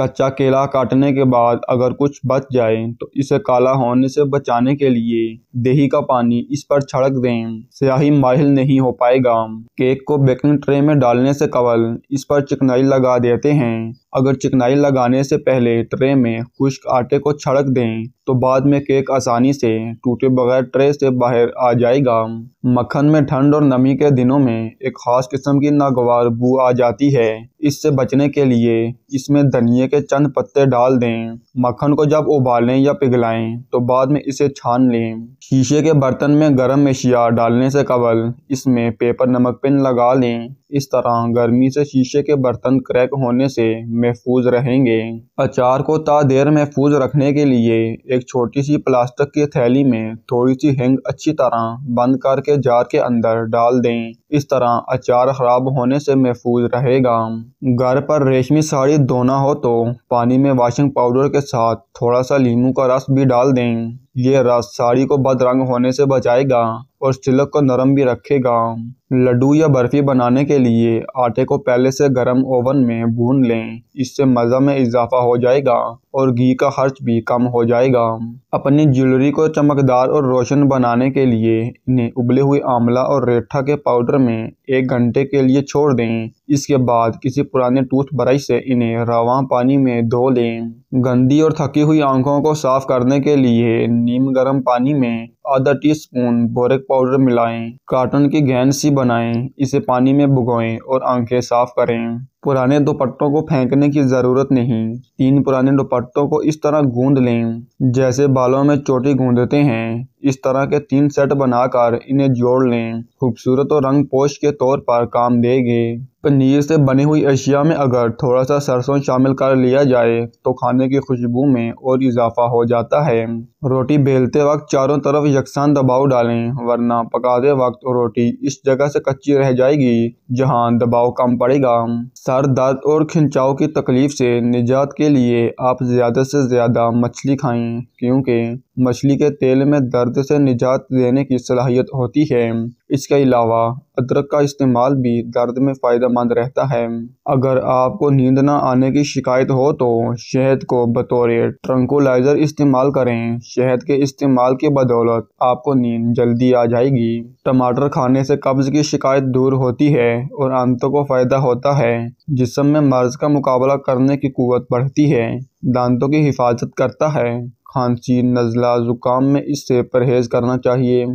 कच्चा केला काटने के बाद अगर कुछ बच जाए तो इसे काला होने से बचाने के लिए दही का पानी इस पर छड़क दें स्याही माहिल नहीं हो पाएगा केक को बेकिंग ट्रे में डालने से कबल इस पर चिकनाई लगा देते हैं अगर चिकनाई लगाने से पहले ट्रे में खुश्क आटे को छड़क दें तो बाद में केक आसानी से टूटे बगैर ट्रे से बाहर आ जाएगा मक्खन में ठंड और नमी के दिनों में एक खास किस्म की नागवार बू आ जाती है इससे बचने के लिए इसमें धनिए के चंद पत्ते डाल दें मक्खन को जब उबालें या पिघलाएं तो बाद में इसे छान लें शीशे के बर्तन में गर्म मशिया डालने से कबल इसमें पेपर नमक पिन लगा लें इस तरह गर्मी से शीशे के बर्तन क्रैक होने से महफूज रहेंगे अचार को ता देर महफूज रखने के लिए एक छोटी सी प्लास्टिक की थैली में थोड़ी सी हिंग अच्छी तरह बंद करके जार के अंदर डाल दें इस तरह अचार खराब होने से महफूज रहेगा घर पर रेशमी साड़ी धोना हो तो पानी में वॉशिंग पाउडर के साथ थोड़ा सा लीमू का रस भी डाल दें ये रस साड़ी को बदरंग होने से बचाएगा और सिलक को नरम भी रखेगा लड्डू या बर्फी बनाने के लिए आटे को पहले से गर्म ओवन में भून लें इससे मज़ा में इजाफा हो जाएगा और घी का खर्च भी कम हो जाएगा अपनी ज्वेलरी को चमकदार और रोशन बनाने के लिए इन्हें उबले हुए आंवला और रेठा के पाउडर में एक घंटे के लिए छोड़ दें इसके बाद किसी पुराने टूथ ब्रश से इन्हें रवा पानी में धो लें गंदी और थकी हुई आंखों को साफ करने के लिए नीम गर्म पानी में आधा टीस्पून बोरेक पाउडर मिलाएं कार्टन की गेंद सी बनाएं इसे पानी में भुगोएं और आंखें साफ करें पुराने दुपट्टों को फेंकने की ज़रूरत नहीं तीन पुराने दुपट्टों को इस तरह गूंद लें जैसे बालों में चोटी गूंदते हैं इस तरह के तीन सेट बनाकर इन्हें जोड़ लें खूबसूरत और रंग पोश के तौर पर काम देंगे पनीर से बनी हुई अशिया में अगर थोड़ा सा सरसों शामिल कर लिया जाए तो खाने की खुशबू में और इजाफा हो जाता है रोटी बेलते वक्त चारों तरफ यकसान दबाव डालें वरना पकाते वक्त रोटी इस जगह से कच्ची रह जाएगी जहां दबाव कम पड़ेगा सर दर्द और खिंचाव की तकलीफ से निजात के लिए आप ज़्यादा से ज़्यादा मछली खाएं क्योंकि मछली के तेल में दर्द से निजात देने की सलाहियत होती है इसके अलावा अदरक का इस्तेमाल भी दर्द में फ़ायदेमंद रहता है अगर आपको नींद ना आने की शिकायत हो तो शहद को बतौर ट्रंकोलाइज़र इस्तेमाल करें शहद के इस्तेमाल की बदौलत आपको नींद जल्दी आ जाएगी टमाटर खाने से कब्ज़ की शिकायत दूर होती है और आंतों को फ़ायदा होता है जिसम में मर्ज़ का मुकाबला करने की क़वत बढ़ती है दांतों की हिफाजत करता है खांसी नज़ला ज़ुकाम में इससे परहेज़ करना चाहिए